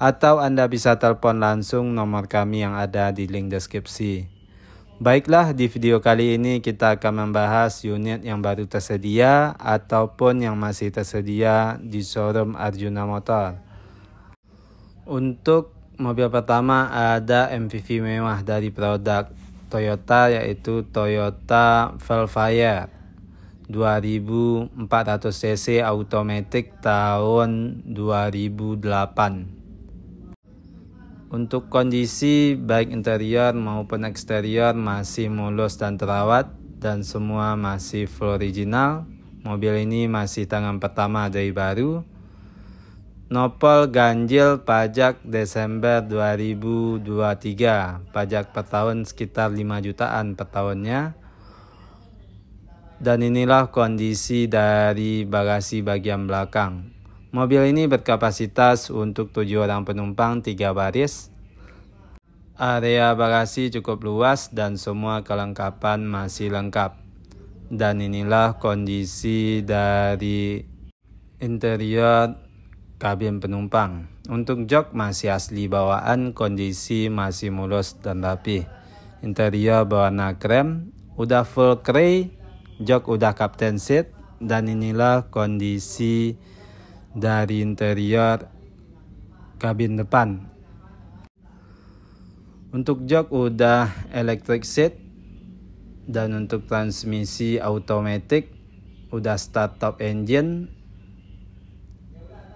atau Anda bisa telepon langsung nomor kami yang ada di link deskripsi. Baiklah, di video kali ini kita akan membahas unit yang baru tersedia ataupun yang masih tersedia di showroom Arjuna Motor. Untuk mobil pertama ada MPV mewah dari produk Toyota yaitu Toyota Velfire 2400cc automatic tahun 2008 untuk kondisi baik interior maupun eksterior masih mulus dan terawat dan semua masih full original. Mobil ini masih tangan pertama dari baru. Nopol ganjil pajak Desember 2023. Pajak per tahun sekitar 5 jutaan per tahunnya. Dan inilah kondisi dari bagasi bagian belakang. Mobil ini berkapasitas untuk 7 orang penumpang 3 baris. Area bagasi cukup luas dan semua kelengkapan masih lengkap. Dan inilah kondisi dari interior kabin penumpang. Untuk jok masih asli bawaan, kondisi masih mulus dan rapi. Interior berwarna krem, udah full grey, jok udah captain seat, dan inilah kondisi dari interior kabin depan. Untuk jok udah electric seat dan untuk transmisi automatic udah start top engine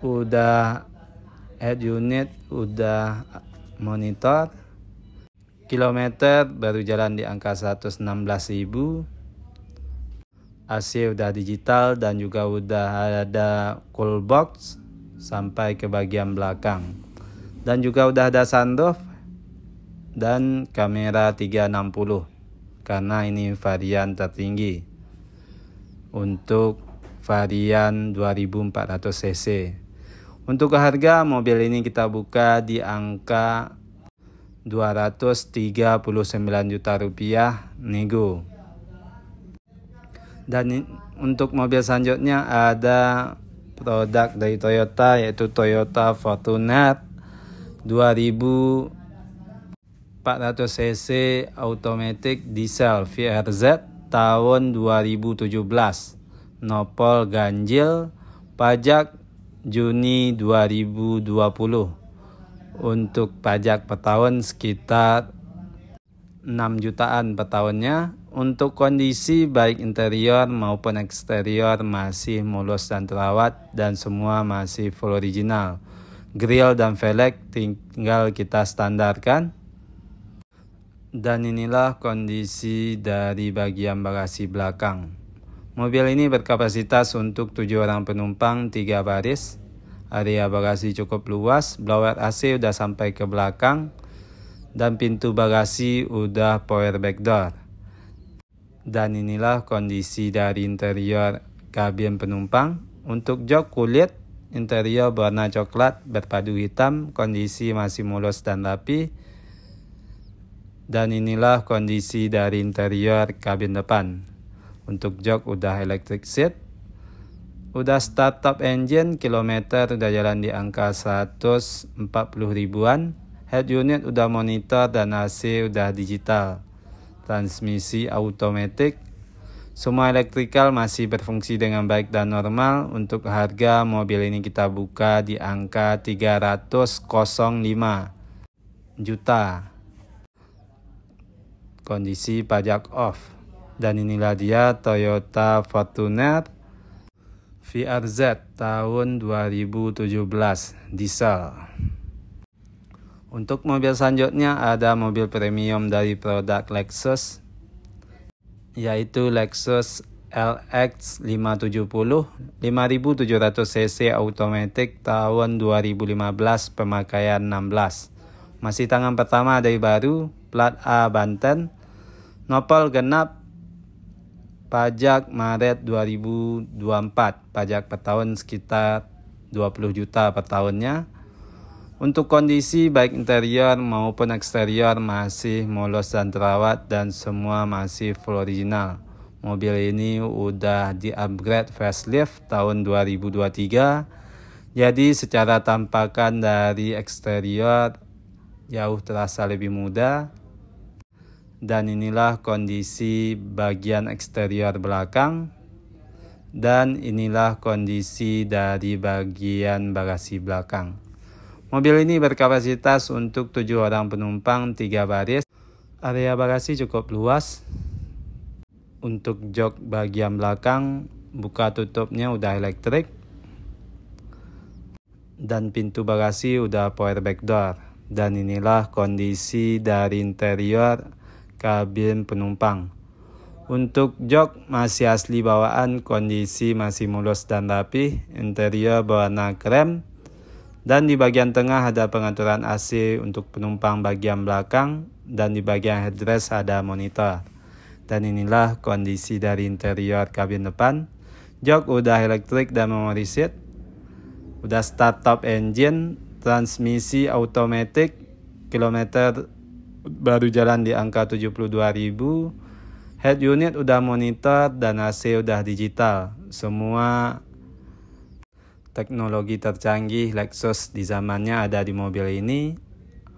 udah head unit udah monitor kilometer baru jalan di angka 116 ribu AC udah digital dan juga udah ada cool box sampai ke bagian belakang dan juga udah ada sunroof dan kamera 360 karena ini varian tertinggi untuk varian 2400 cc untuk harga mobil ini kita buka di angka 239 juta rupiah nego dan untuk mobil selanjutnya ada produk dari Toyota yaitu Toyota Fortuner 2400 cc automatic diesel VRZ tahun 2017 nopol ganjil pajak Juni 2020 untuk pajak per tahun sekitar 6 jutaan per tahunnya untuk kondisi baik interior maupun eksterior masih mulus dan terawat dan semua masih full original. Grill dan velg tinggal kita standarkan. Dan inilah kondisi dari bagian bagasi belakang. Mobil ini berkapasitas untuk 7 orang penumpang 3 baris. Area bagasi cukup luas, blower AC sudah sampai ke belakang dan pintu bagasi udah power back door. Dan inilah kondisi dari interior kabin penumpang. Untuk jok kulit, interior berwarna coklat berpadu hitam, kondisi masih mulus dan rapi. Dan inilah kondisi dari interior kabin depan. Untuk jok udah electric seat. Udah start top engine, kilometer udah jalan di angka 140 ribuan. Head unit udah monitor dan AC udah digital transmisi automatic. Semua elektrikal masih berfungsi dengan baik dan normal. Untuk harga mobil ini kita buka di angka 305 juta. Kondisi pajak off. Dan inilah dia Toyota Fortuner VRZ tahun 2017 diesel. Untuk mobil selanjutnya ada mobil premium dari produk Lexus yaitu Lexus LX 570 5700 cc automatic tahun 2015 pemakaian 16 masih tangan pertama dari baru plat A Banten nopel genap pajak Maret 2024 pajak per tahun sekitar 20 juta per tahunnya untuk kondisi baik interior maupun eksterior masih mulus dan terawat dan semua masih full original. Mobil ini udah di-upgrade facelift tahun 2023. Jadi secara tampakan dari eksterior jauh terasa lebih muda. Dan inilah kondisi bagian eksterior belakang. Dan inilah kondisi dari bagian bagasi belakang. Mobil ini berkapasitas untuk 7 orang penumpang 3 baris. Area bagasi cukup luas. Untuk jok bagian belakang, buka tutupnya udah elektrik. Dan pintu bagasi udah power back door. Dan inilah kondisi dari interior kabin penumpang. Untuk jok masih asli bawaan, kondisi masih mulus dan rapi, interior berwarna krem, dan di bagian tengah ada pengaturan AC untuk penumpang bagian belakang dan di bagian headrest ada monitor. Dan inilah kondisi dari interior kabin depan. Jok udah elektrik dan memori seat. Udah start top engine, transmisi automatic, kilometer baru jalan di angka 72.000. Head unit udah monitor dan AC udah digital. Semua teknologi tercanggih Lexus di zamannya ada di mobil ini.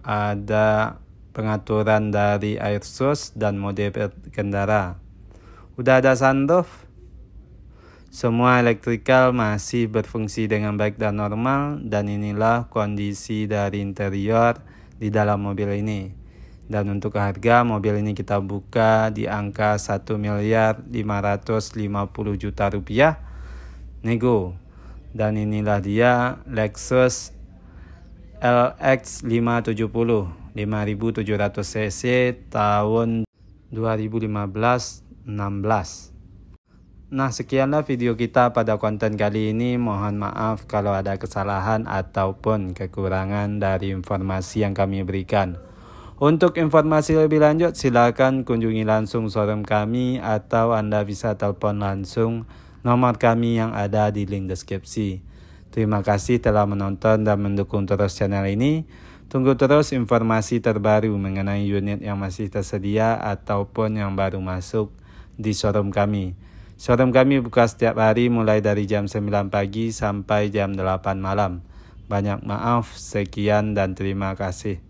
Ada pengaturan dari air source dan mode berkendara. Udah ada sunroof. Semua elektrikal masih berfungsi dengan baik dan normal dan inilah kondisi dari interior di dalam mobil ini. Dan untuk harga mobil ini kita buka di angka 1 miliar 550 juta rupiah. Nego dan inilah dia Lexus LX 570 5700 cc tahun 2015 16 Nah, sekianlah video kita pada konten kali ini. Mohon maaf kalau ada kesalahan ataupun kekurangan dari informasi yang kami berikan. Untuk informasi lebih lanjut, silakan kunjungi langsung showroom kami atau Anda bisa telepon langsung nomor kami yang ada di link deskripsi. Terima kasih telah menonton dan mendukung terus channel ini. Tunggu terus informasi terbaru mengenai unit yang masih tersedia ataupun yang baru masuk di showroom kami. Showroom kami buka setiap hari mulai dari jam 9 pagi sampai jam 8 malam. Banyak maaf, sekian dan terima kasih.